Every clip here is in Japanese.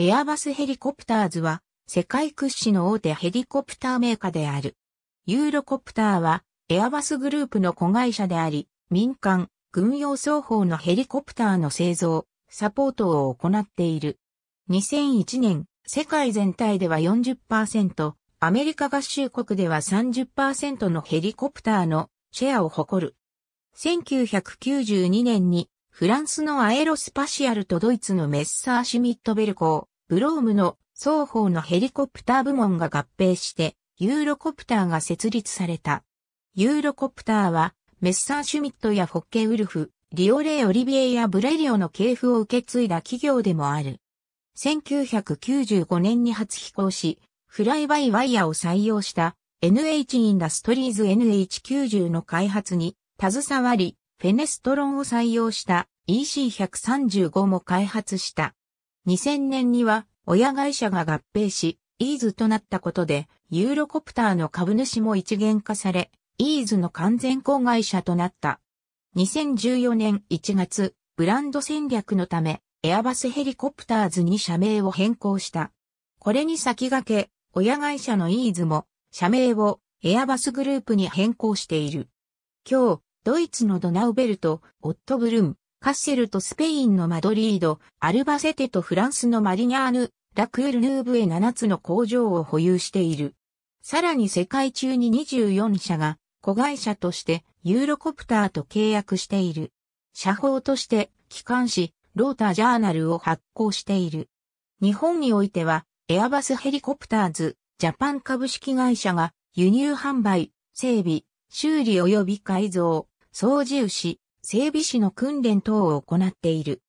エアバスヘリコプターズは世界屈指の大手ヘリコプターメーカーである。ユーロコプターはエアバスグループの子会社であり、民間、軍用双方のヘリコプターの製造、サポートを行っている。2001年、世界全体では40%、アメリカ合衆国では30%のヘリコプターのシェアを誇る。1992年にフランスのアエロスパシアルとドイツのメッサーシュミットベルコー、ブロームの双方のヘリコプター部門が合併して、ユーロコプターが設立された。ユーロコプターは、メッサーシュミットやフォッケウルフ、リオレイ・オリビエやブレリオの系譜を受け継いだ企業でもある。1995年に初飛行し、フライバイワイヤーを採用した NH インダストリーズ NH90 の開発に携わり、フェネストロンを採用した EC135 も開発した。2000年には親会社が合併し、イーズとなったことで、ユーロコプターの株主も一元化され、イーズの完全子会社となった。2014年1月、ブランド戦略のため、エアバスヘリコプターズに社名を変更した。これに先駆け、親会社のイーズも、社名をエアバスグループに変更している。今日、ドイツのドナウベルト、オットブルン、カッセルとスペインのマドリード、アルバセテとフランスのマリニャーヌ、ラクエルヌーブへ7つの工場を保有している。さらに世界中に24社が子会社としてユーロコプターと契約している。社法として機関紙、ロータージャーナルを発行している。日本においては、エアバスヘリコプターズ、ジャパン株式会社が輸入販売、整備、修理及び改造、操縦士、整備士の訓練等を行っている。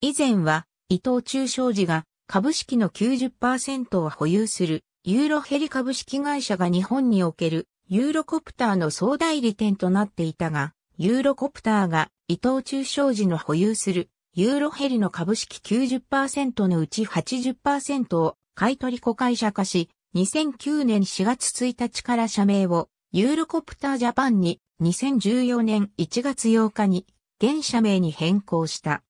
以前は、伊藤忠商事が株式の90%を保有するユーロヘリ株式会社が日本におけるユーロコプターの総代理店となっていたが、ユーロコプターが伊藤忠商事の保有するユーロヘリの株式90%のうち80%を買取子会社化し、2009年4月1日から社名をユーロコプタージャパンに2014年1月8日に現社名に変更した。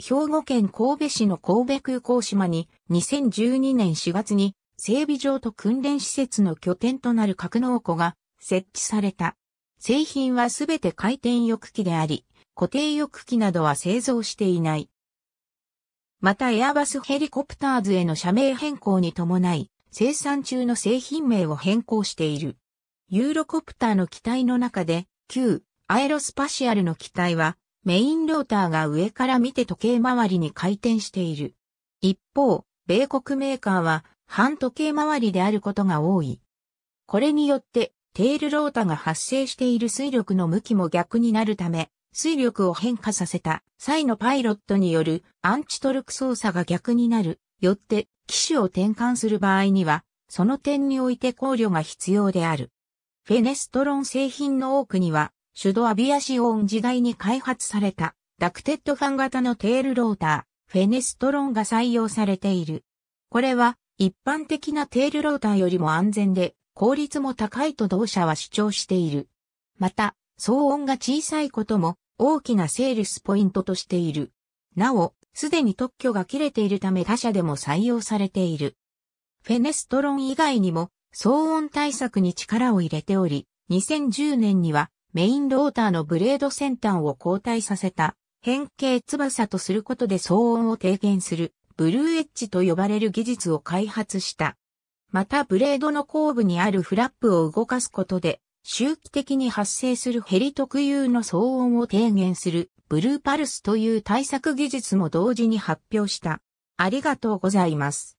兵庫県神戸市の神戸空港島に2012年4月に整備場と訓練施設の拠点となる格納庫が設置された。製品はすべて回転翼機であり、固定翼機などは製造していない。またエアバスヘリコプターズへの社名変更に伴い、生産中の製品名を変更している。ユーロコプターの機体の中で、旧アエロスパシアルの機体は、メインローターが上から見て時計回りに回転している。一方、米国メーカーは、反時計回りであることが多い。これによって、テールロータが発生している水力の向きも逆になるため、水力を変化させた際のパイロットによるアンチトルク操作が逆になる、よって機種を転換する場合には、その点において考慮が必要である。フェネストロン製品の多くには、手動アビアシオン時代に開発された、ダクテッドファン型のテールローター、フェネストロンが採用されている。これは、一般的なテールローターよりも安全で、効率も高いと同社は主張している。また、騒音が小さいことも大きなセールスポイントとしている。なお、すでに特許が切れているため他社でも採用されている。フェネストロン以外にも騒音対策に力を入れており、2010年にはメインローターのブレード先端を交代させた変形翼とすることで騒音を低減するブルーエッジと呼ばれる技術を開発した。またブレードの後部にあるフラップを動かすことで周期的に発生するヘリ特有の騒音を低減するブルーパルスという対策技術も同時に発表した。ありがとうございます。